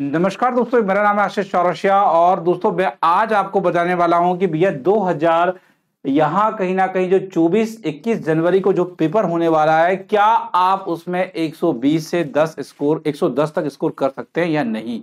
नमस्कार दोस्तों मेरा नाम है आशीष चौरसिया और दोस्तों मैं आज आपको बताने वाला हूं कि भैया 2000 यहां कहीं ना कहीं जो 24 21 जनवरी को जो पेपर होने वाला है क्या आप उसमें 120 से 10 स्कोर 110 तक स्कोर कर सकते हैं या नहीं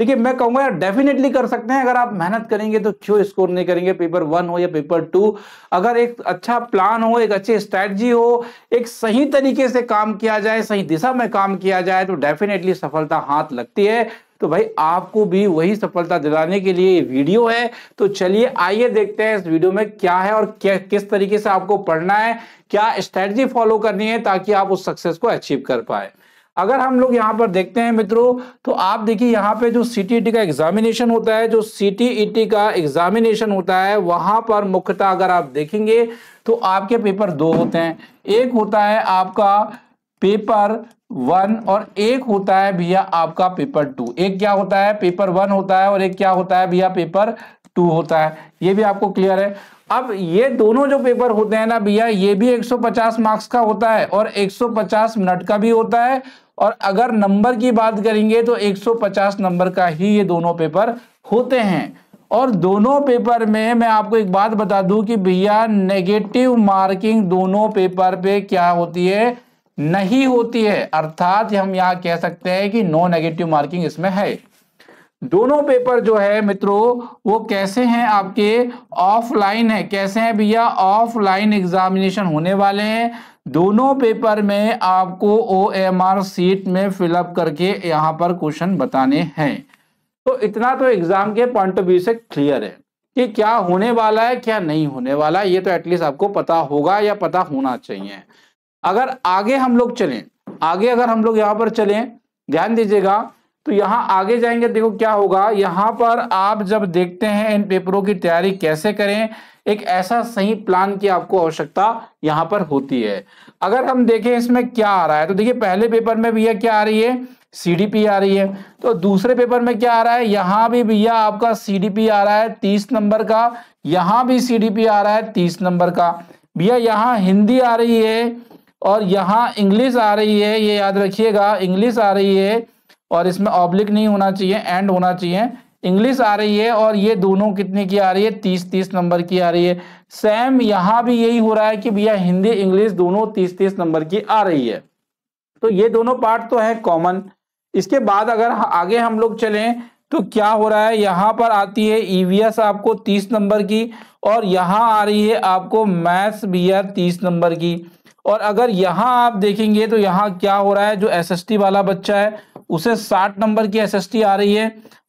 देखिए मैं कहूंगा यार डेफिनेटली कर सकते हैं अगर आप मेहनत करेंगे तो क्यों स्कोर नहीं करेंगे पेपर वन हो या पेपर टू अगर एक अच्छा प्लान हो एक अच्छी स्ट्रैटी हो एक सही तरीके से काम किया जाए सही दिशा में काम किया जाए तो डेफिनेटली सफलता हाथ लगती है तो भाई आपको भी वही सफलता दिलाने के लिए ये वीडियो है तो चलिए आइए देखते हैं इस वीडियो में क्या है और क्या किस तरीके से आपको पढ़ना है क्या स्ट्रेटजी फॉलो करनी है ताकि आप उस सक्सेस को अचीव कर पाए अगर हम लोग यहाँ पर देखते हैं मित्रों तो आप देखिए यहाँ पे जो सी e का एग्जामिनेशन होता है जो सी e का एग्जामिनेशन होता है वहां पर मुख्यतः अगर आप देखेंगे तो आपके पेपर दो होते हैं एक होता है आपका पेपर वन और एक होता है भैया आपका पेपर टू एक क्या होता है पेपर वन होता है और एक क्या होता है भैया पेपर टू होता है ये भी आपको क्लियर है अब ये दोनों जो पेपर होते हैं ना भैया ये भी 150 मार्क्स का होता है और 150 मिनट का भी होता है और अगर नंबर की बात करेंगे तो 150 नंबर का ही ये दोनों पेपर होते हैं और दोनों पेपर में मैं आपको एक बात बता दूं कि भैया नेगेटिव मार्किंग दोनों पेपर पे क्या होती है नहीं होती है अर्थात हम यहां कह सकते हैं कि नो नेगेटिव मार्किंग इसमें है दोनों पेपर जो है मित्रों वो कैसे हैं आपके ऑफलाइन है कैसे हैं भैया ऑफलाइन एग्जामिनेशन होने वाले हैं दोनों पेपर में आपको ओ एम आर सीट में फिलअप करके यहां पर क्वेश्चन बताने हैं तो इतना तो एग्जाम के पॉइंट ऑफ व्यू से क्लियर है कि क्या होने वाला है क्या नहीं होने वाला ये तो एटलीस्ट आपको पता होगा या पता होना चाहिए अगर आगे हम लोग चलें आगे अगर हम लोग यहाँ पर चलें ध्यान दीजिएगा तो यहाँ आगे जाएंगे देखो क्या होगा यहाँ पर आप जब देखते हैं इन पेपरों की तैयारी कैसे करें एक ऐसा सही प्लान की आपको आवश्यकता यहाँ पर होती है अगर हम देखें इसमें क्या आ रहा है तो देखिए पहले पेपर में भैया क्या आ रही है सीडीपी आ रही है तो दूसरे पेपर में क्या आ रहा है यहाँ भी भैया आपका सीडीपी आ रहा है तीस नंबर का यहाँ भी सीडीपी आ रहा है तीस नंबर का भैया यहाँ हिंदी आ रही है और यहाँ इंग्लिश आ रही है ये याद रखिएगा इंग्लिश आ रही है और इसमें ऑब्लिक नहीं होना चाहिए एंड होना चाहिए इंग्लिश आ रही है और ये दोनों कितने की आ रही है तीस तीस नंबर की आ रही है सेम यहाँ भी यही हो रहा है कि भैया हिंदी इंग्लिश दोनों तीस तीस नंबर की आ रही है तो ये दोनों पार्ट तो है कॉमन इसके बाद अगर आगे हम लोग चलें तो क्या हो रहा है यहाँ पर आती है ईवीएस e आपको तीस नंबर की और यहाँ आ रही है आपको मैथ्स बी आर तीस नंबर की और अगर यहाँ आप देखेंगे तो यहाँ क्या हो रहा है जो एसएसटी वाला बच्चा है उसे 60 नंबर की एसएसटी आ रही है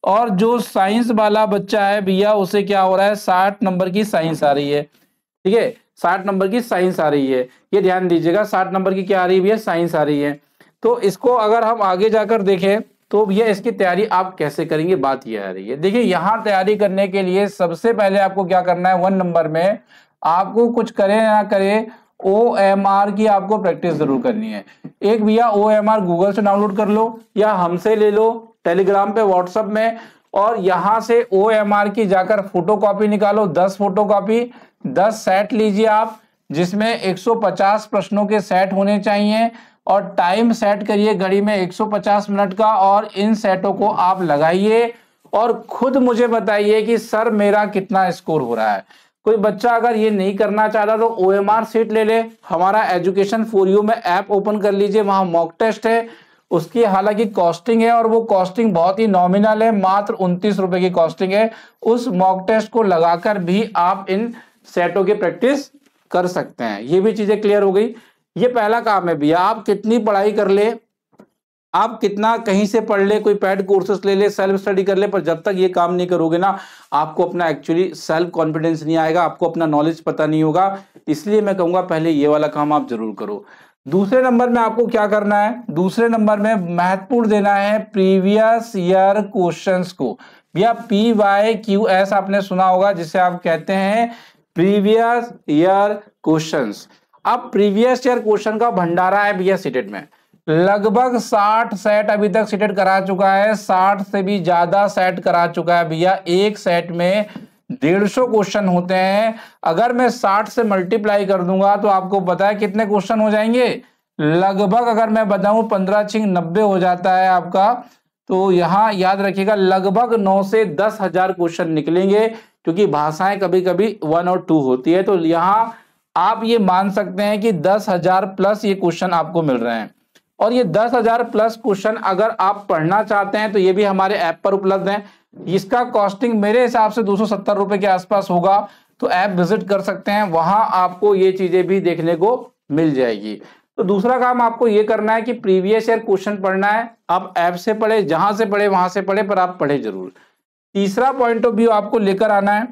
और जो साइंस वाला बच्चा है भैया उसे क्या हो रहा है 60 नंबर की साइंस आ रही है ठीक है 60 नंबर की साइंस आ रही है ये ध्यान दीजिएगा 60 नंबर की क्या आ रही है भैया साइंस आ रही है तो इसको अगर हम आगे जाकर देखें तो भैया इसकी तैयारी आप कैसे करेंगे बात यह आ रही है देखिए यहाँ तैयारी करने के लिए सबसे पहले आपको क्या करना है वन नंबर में आपको कुछ करें ना करें ओ एम आर की आपको प्रैक्टिस जरूर करनी है एक भैया ओ एम आर गूगल से डाउनलोड कर लो या हमसे ले लो टेलीग्राम पे व्हाट्सएप में और यहां से ओ एम आर की जाकर फोटो कॉपी निकालो दस फोटो कॉपी दस सेट लीजिए आप जिसमें 150 प्रश्नों के सेट होने चाहिए और टाइम सेट करिए घड़ी में 150 मिनट का और इन सेटों को आप लगाइए और खुद मुझे बताइए कि सर मेरा कितना स्कोर हो रहा है कोई बच्चा अगर ये नहीं करना चाहता तो ओ एम आर सीट ले ले हमारा एजुकेशन फॉर यू में ऐप ओपन कर लीजिए वहां मॉक टेस्ट है उसकी हालांकि कॉस्टिंग है और वो कॉस्टिंग बहुत ही नॉमिनल है मात्र उनतीस रुपए की कॉस्टिंग है उस मॉक टेस्ट को लगाकर भी आप इन सेटों की प्रैक्टिस कर सकते हैं ये भी चीजें क्लियर हो गई ये पहला काम है भैया आप कितनी पढ़ाई कर ले आप कितना कहीं से पढ़ ले कोई पैड कोर्सेस ले ले सेल्फ स्टडी कर ले पर जब तक ये काम नहीं करोगे ना आपको अपना एक्चुअली सेल्फ कॉन्फिडेंस नहीं आएगा आपको अपना नॉलेज पता नहीं होगा इसलिए मैं कहूंगा पहले ये वाला काम आप जरूर करो दूसरे नंबर में आपको क्या करना है दूसरे नंबर में महत्वपूर्ण देना है प्रीवियस ईयर क्वेश्चन को या पी वाई क्यू एस आपने सुना होगा जिसे आप कहते हैं प्रीवियस ईयर क्वेश्चन अब प्रीवियस ईयर क्वेश्चन का भंडारा है भैया सीटेट e में लगभग साठ सेट अभी तक सेटेड करा चुका है साठ से भी ज्यादा सेट करा चुका है भैया एक सेट में डेढ़ सौ क्वेश्चन होते हैं अगर मैं साठ से मल्टीप्लाई कर दूंगा तो आपको पता है कितने क्वेश्चन हो जाएंगे लगभग अगर मैं बताऊं पंद्रह छिंग नब्बे हो जाता है आपका तो यहाँ याद रखिएगा लगभग नौ से दस हजार क्वेश्चन निकलेंगे क्योंकि भाषाएं कभी कभी वन और टू होती है तो यहाँ आप ये मान सकते हैं कि दस हजार प्लस ये क्वेश्चन आपको मिल रहे हैं और ये दस हजार प्लस क्वेश्चन अगर आप पढ़ना चाहते हैं तो ये भी हमारे ऐप पर उपलब्ध है इसका कॉस्टिंग मेरे हिसाब से दो सौ के आसपास होगा तो ऐप विजिट कर सकते हैं वहां आपको ये चीजें भी देखने को मिल जाएगी तो दूसरा काम आपको ये करना है कि प्रीवियस ईयर क्वेश्चन पढ़ना है आप ऐप से पढ़े जहां से पढ़े वहां से पढ़े पर आप पढ़े जरूर तीसरा पॉइंट ऑफ व्यू आपको लेकर आना है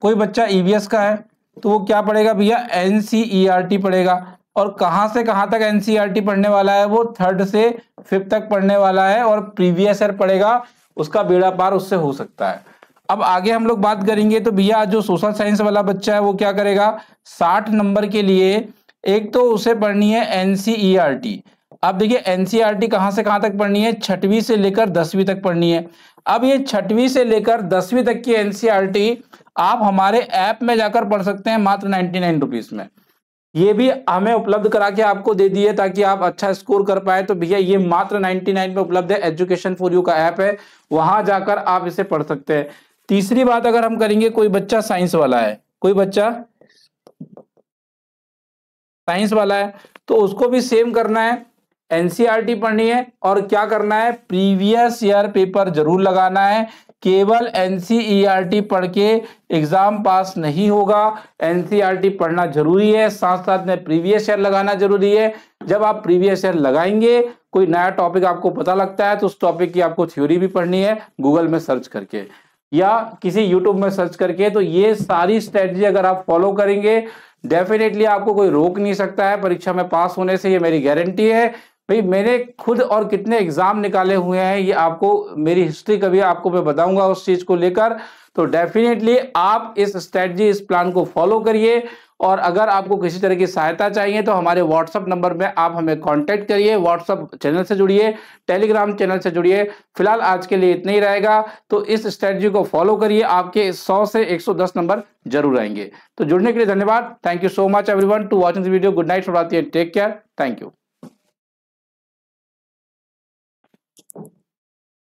कोई बच्चा ईवीएस e का है तो वो क्या पढ़ेगा भैया एन e पढ़ेगा और कहाँ से कहाँ तक एनसीईआरटी e पढ़ने वाला है वो थर्ड से फिफ्थ तक पढ़ने वाला है और प्रीवियस ईयर पढ़ेगा उसका बेड़ा पार उससे हो सकता है अब आगे हम लोग बात करेंगे तो भैया जो सोशल साइंस वाला बच्चा है वो क्या करेगा साठ नंबर के लिए एक तो उसे पढ़नी है एनसीईआरटी e अब देखिए एनसीईआरटी e कहाँ से कहाँ तक पढ़नी है छठवीं से लेकर दसवीं तक पढ़नी है अब ये छठवीं से लेकर दसवीं तक की एनसीईआरटी आप हमारे ऐप में जाकर पढ़ सकते हैं मात्र नाइन्टी नाइन रुपीज में ये भी हमें उपलब्ध करा के आपको दे दिए ताकि आप अच्छा स्कोर कर पाए तो भैया ये मात्र 99 में उपलब्ध है एजुकेशन फॉर यू का ऐप है वहां जाकर आप इसे पढ़ सकते हैं तीसरी बात अगर हम करेंगे कोई बच्चा साइंस वाला है कोई बच्चा साइंस वाला है तो उसको भी सेम करना है एनसीआरटी पढ़नी है और क्या करना है प्रीवियस ईयर पेपर जरूर लगाना है केवल एन e पढ़ के एग्ज़ाम पास नहीं होगा एन e पढ़ना ज़रूरी है साथ साथ में प्रीवियस ईयर लगाना ज़रूरी है जब आप प्रीवियस ईयर लगाएंगे कोई नया टॉपिक आपको पता लगता है तो उस टॉपिक की आपको थ्योरी भी पढ़नी है गूगल में सर्च करके या किसी यूट्यूब में सर्च करके तो ये सारी स्ट्रेटजी अगर आप फॉलो करेंगे डेफिनेटली आपको कोई रोक नहीं सकता है परीक्षा में पास होने से ये मेरी गारंटी है भाई मैंने खुद और कितने एग्ज़ाम निकाले हुए हैं ये आपको मेरी हिस्ट्री कभी आपको मैं बताऊंगा उस चीज़ को लेकर तो डेफिनेटली आप इस स्ट्रेटजी इस प्लान को फॉलो करिए और अगर आपको किसी तरह की सहायता चाहिए तो हमारे व्हाट्सअप नंबर में आप हमें कांटेक्ट करिए व्हाट्सअप चैनल से जुड़िए टेलीग्राम चैनल से जुड़िए फिलहाल आज के लिए इतना ही रहेगा तो इस स्ट्रेटजी को फॉलो करिए आपके 100 से 110 नंबर जरूर आएंगे तो जुड़ने के लिए धन्यवाद thank you so much everyone to watching this video good night शुभरात्रि है टेक केयर थैंक यू